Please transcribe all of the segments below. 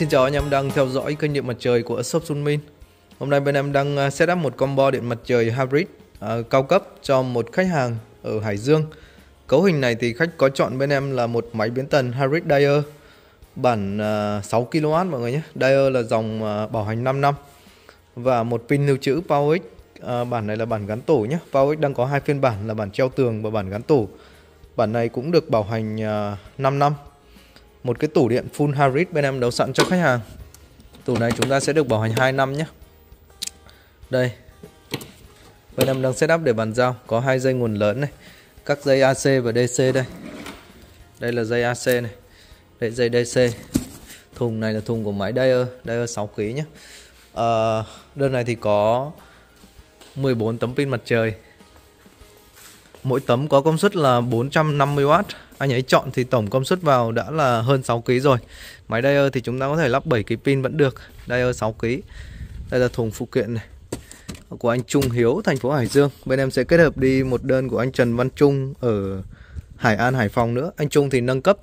Xin chào anh em đang theo dõi kênh điện mặt trời của shop Sunmin. Hôm nay bên em đang à, setup một combo điện mặt trời hybrid à, cao cấp cho một khách hàng ở Hải Dương. Cấu hình này thì khách có chọn bên em là một máy biến tần hybrid Dyer bản à, 6 kW mọi người nhé. Dyer là dòng à, bảo hành 5 năm và một pin lưu trữ PowerX. À, bản này là bản gắn tủ nhé. PowerX đang có hai phiên bản là bản treo tường và bản gắn tủ. Bản này cũng được bảo hành à, 5 năm một cái tủ điện full hybrid bên em đấu sẵn cho khách hàng tủ này chúng ta sẽ được bảo hành 2 năm nhé đây bên em đang setup để bàn giao có hai dây nguồn lớn này các dây AC và DC đây đây là dây AC này đây dây DC thùng này là thùng của máy Dayer Dayer 6 kg nhé à, đơn này thì có 14 tấm pin mặt trời mỗi tấm có công suất là 450W anh ấy chọn thì tổng công suất vào đã là hơn 6 kg rồi máy Dyer thì chúng ta có thể lắp 7 cái pin vẫn được Dyer 6 kg đây là thùng phụ kiện này của anh Trung Hiếu thành phố Hải Dương bên em sẽ kết hợp đi một đơn của anh Trần Văn Trung ở Hải An Hải Phòng nữa anh Trung thì nâng cấp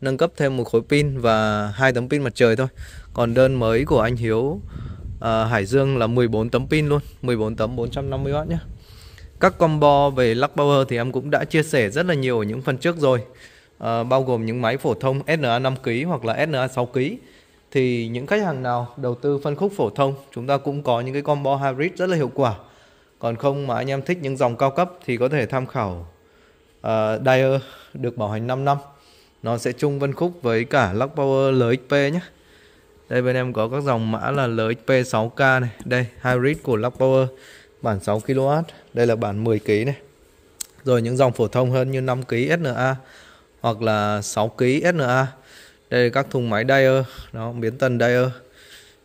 nâng cấp thêm một khối pin và hai tấm pin mặt trời thôi còn đơn mới của anh Hiếu à, Hải Dương là 14 tấm pin luôn 14 tấm 450W nhé các combo về lock power thì em cũng đã chia sẻ rất là nhiều ở những phần trước rồi à, bao gồm những máy phổ thông SNA 5 kg hoặc là SNA 6 kg thì những khách hàng nào đầu tư phân khúc phổ thông chúng ta cũng có những cái combo hybrid rất là hiệu quả còn không mà anh em thích những dòng cao cấp thì có thể tham khảo uh, Dyer được bảo hành 5 năm nó sẽ chung phân khúc với cả Lock Power LXP nhé đây bên em có các dòng mã là LXP 6K này đây hybrid của Lock Power bản 6 kW đây là bản 10 kg này rồi những dòng phổ thông hơn như 5 kg SNA hoặc là 6 kg SNA đây là các thùng máy Dyer nó biến tần Dyer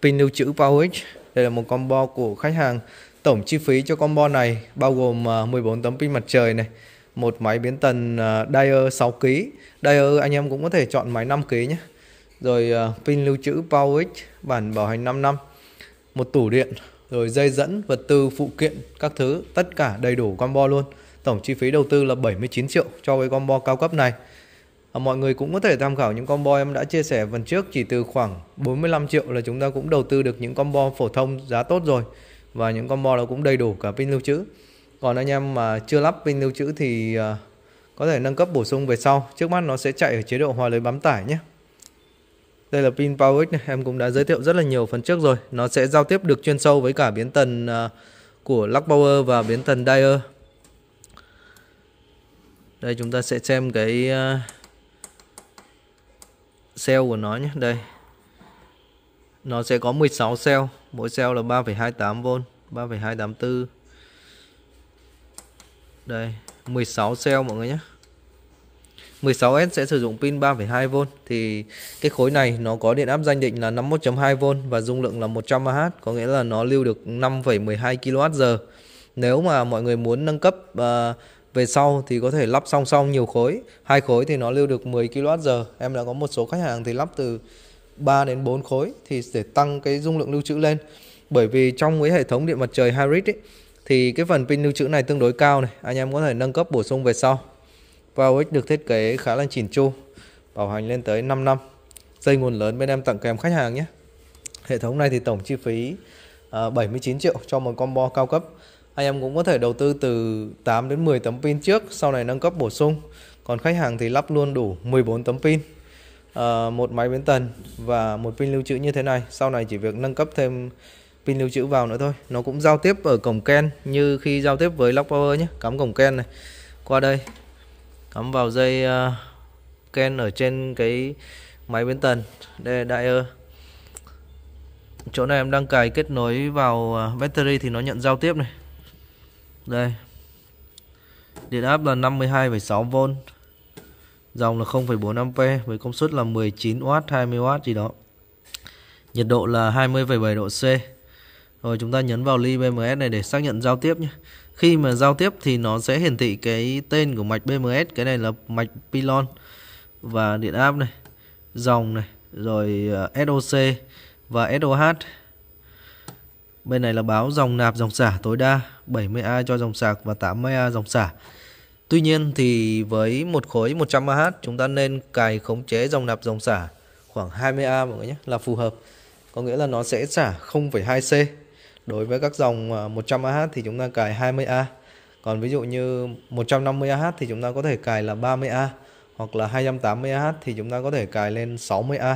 pin lưu trữ PowerX đây là một combo của khách hàng tổng chi phí cho combo này bao gồm 14 à, tấm pin mặt trời này một máy biến tần Dyer 6 kg Dyer anh em cũng có thể chọn máy 5 kg nhé rồi à, pin lưu trữ PowerX bản bảo hành 5 năm một tủ điện rồi dây dẫn, vật tư, phụ kiện, các thứ, tất cả đầy đủ combo luôn. Tổng chi phí đầu tư là 79 triệu cho cái combo cao cấp này. À, mọi người cũng có thể tham khảo những combo em đã chia sẻ phần trước chỉ từ khoảng 45 triệu là chúng ta cũng đầu tư được những combo phổ thông giá tốt rồi và những combo đó cũng đầy đủ cả pin lưu trữ. Còn anh em mà chưa lắp pin lưu trữ thì à, có thể nâng cấp bổ sung về sau. Trước mắt nó sẽ chạy ở chế độ hòa lưới bám tải nhé. Đây là pin Power này, em cũng đã giới thiệu rất là nhiều phần trước rồi. Nó sẽ giao tiếp được chuyên sâu với cả biến tần à, của Lock Power và biến tần Dyer. Đây chúng ta sẽ xem cái à, cell của nó nhé. Đây. Nó sẽ có 16 cell, mỗi cell là 3,28V, 3,284. Đây, 16 cell mọi người nhé. 16S sẽ sử dụng pin 3,2V thì cái khối này nó có điện áp danh định là 51.2V và dung lượng là 100Ah có nghĩa là nó lưu được 5,12 kWh nếu mà mọi người muốn nâng cấp uh, về sau thì có thể lắp song song nhiều khối hai khối thì nó lưu được 10 kWh em đã có một số khách hàng thì lắp từ 3 đến 4 khối thì để tăng cái dung lượng lưu trữ lên bởi vì trong cái hệ thống điện mặt trời hybrid ấy, thì cái phần pin lưu trữ này tương đối cao này anh em có thể nâng cấp bổ sung về sau VOX được thiết kế khá là chỉn chu, bảo hành lên tới 5 năm. Dây nguồn lớn bên em tặng kèm khách hàng nhé. Hệ thống này thì tổng chi phí 79 à, triệu cho một combo cao cấp. Anh em cũng có thể đầu tư từ 8 đến 10 tấm pin trước, sau này nâng cấp bổ sung. Còn khách hàng thì lắp luôn đủ 14 tấm pin, à, một máy biến tần và một pin lưu trữ như thế này. Sau này chỉ việc nâng cấp thêm pin lưu trữ vào nữa thôi. Nó cũng giao tiếp ở cổng Ken như khi giao tiếp với lock power nhé. Cắm cổng Ken này. Qua đây cắm vào dây ờ, ken ở trên cái máy biến tần đây đại ơ chỗ này em đang cài kết nối vào ờ, battery thì nó nhận giao tiếp này đây điện áp là 52,6V dòng là 0,4A với công suất là 19W 20W gì đó nhiệt độ là 20,7 độ C rồi chúng ta nhấn vào ly BMS này để xác nhận giao tiếp nhé. Khi mà giao tiếp thì nó sẽ hiển thị cái tên của mạch BMS, cái này là mạch pylon và điện áp này, dòng này, rồi ờ, SOC và SOH. Bên này là báo dòng nạp dòng xả tối đa 70A cho dòng sạc và 80A dòng xả. Tuy nhiên thì với một khối 100Ah chúng ta nên cài khống chế dòng nạp dòng xả khoảng 20A mọi người nhé là phù hợp. Có nghĩa là nó sẽ xả 0,2C đối với các dòng 100 à, AH thì chúng ta cài 20A còn ví dụ như 150 AH thì chúng ta có thể cài là 30A hoặc là 280 AH thì chúng ta có thể cài lên 60A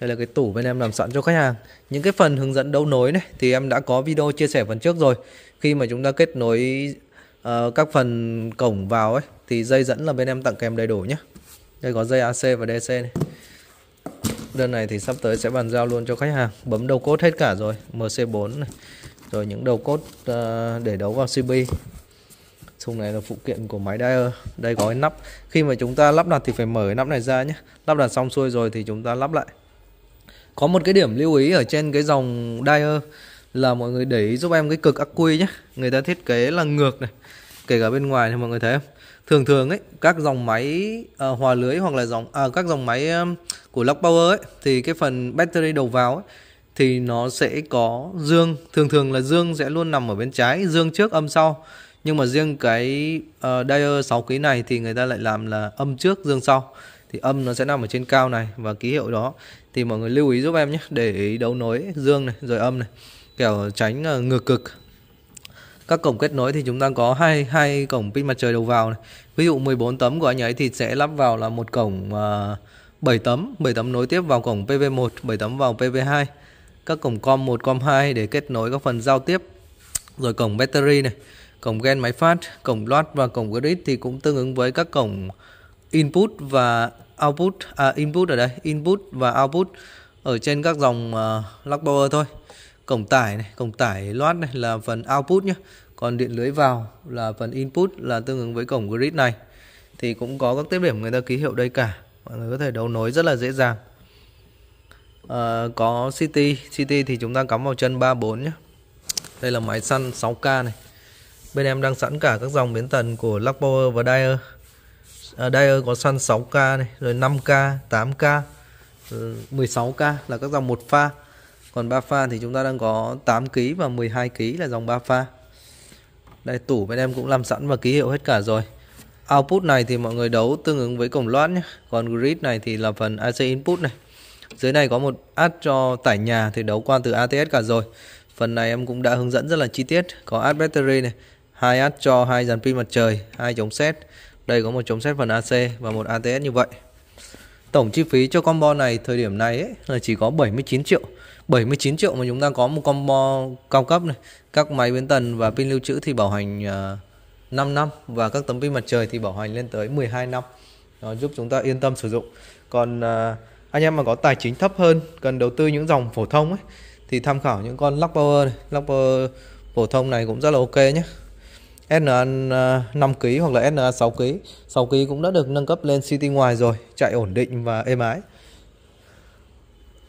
đây là cái tủ bên em làm sẵn cho khách hàng những cái phần hướng dẫn đấu nối này thì em đã có video chia sẻ phần trước rồi khi mà chúng ta kết nối uh, các phần cổng vào ấy thì dây dẫn là bên em tặng kèm đầy đủ nhé đây có dây AC và DC này đơn này thì sắp tới sẽ bàn giao luôn cho khách hàng bấm đầu cốt hết cả rồi MC4 này rồi những đầu cốt ờ, để đấu vào CB thùng này là phụ kiện của máy Dyer đây có cái nắp khi mà chúng ta lắp đặt thì phải mở cái nắp này ra nhé lắp đặt xong xuôi rồi thì chúng ta lắp lại có một cái điểm lưu ý ở trên cái dòng Dyer là mọi người để ý giúp em cái cực ắc quy nhé người ta thiết kế là ngược này kể cả bên ngoài thì mọi người thấy không thường thường ấy các dòng máy à, hòa lưới hoặc là dòng à, các dòng máy um, của Lock Power ấy thì cái phần battery đầu vào ấy, thì nó sẽ có dương thường thường là dương sẽ luôn nằm ở bên trái dương trước âm sau nhưng mà riêng cái uh, dial 6 ký này thì người ta lại làm là âm trước dương sau thì âm nó sẽ nằm ở trên cao này và ký hiệu đó thì mọi người lưu ý giúp em nhé để đấu nối dương này rồi âm này kiểu tránh ờ, ngược cực các cổng kết nối thì chúng ta có hai hai cổng pin mặt trời đầu vào này. ví dụ 14 tấm của anh ấy thì sẽ lắp vào là một cổng uh, à, 7 tấm 7 tấm nối tiếp vào cổng PV1 7 tấm vào PV2 các cổng com 1 com 2 để kết nối các phần giao tiếp rồi cổng battery này cổng gen máy phát cổng loát và cổng grid thì cũng tương ứng với các cổng input và output à input ở đây input và output ở trên các dòng uh, lock power thôi cổng tải này, cổng tải loát này là phần output nhé. Còn điện lưới vào là phần input là tương ứng với cổng grid này. Thì cũng có các tiếp điểm người ta ký hiệu đây cả. Mọi người có thể đấu nối rất là dễ dàng. À, có CT, CT thì chúng ta cắm vào chân 34 nhé. Đây là máy săn 6K này. Bên em đang sẵn cả các dòng biến tần của Lock Power và Dyer. À, Dyer có săn 6K này, rồi 5K, 8K, 16K là các dòng một pha còn ba pha thì chúng ta đang có 8 kg và 12 kg là dòng ba pha đây tủ bên em cũng làm sẵn và ký hiệu hết cả rồi output này thì mọi người đấu tương ứng với cổng loát nhé còn grid này thì là phần AC input này dưới này có một ad cho tải nhà thì đấu qua từ ATS cả rồi phần này em cũng đã hướng dẫn rất là chi tiết có ad battery này hai ad cho hai dàn pin mặt trời hai chống xét đây có một chống xét phần AC và một ATS như vậy tổng chi phí cho combo này thời điểm này ấy, là chỉ có 79 triệu 79 triệu mà chúng ta có một combo cao cấp này các máy biến tần và pin lưu trữ thì bảo hành uh, à, 5 năm và các tấm pin mặt trời thì bảo hành lên tới 12 năm nó giúp chúng ta yên tâm sử dụng còn uh, anh em mà có tài chính thấp hơn cần đầu tư những dòng phổ thông ấy thì tham khảo những con lock power này. lock power phổ thông này cũng rất là ok nhé SNA 5 kg hoặc là SNA 6 kg 6 kg cũng đã được nâng cấp lên city ngoài rồi chạy ổn định và êm ái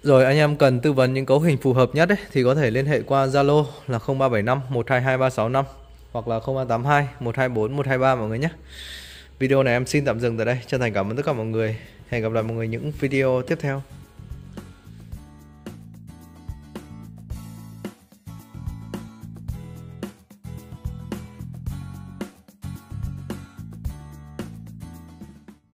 rồi anh em cần tư vấn những cấu hình phù hợp nhất ấy, thì có thể liên hệ qua Zalo là 0375 122365 hoặc là 0382 124 123 mọi người nhé. Video này em xin tạm dừng tại đây. Chân thành cảm ơn tất cả mọi người. Hẹn gặp lại mọi người những video tiếp theo.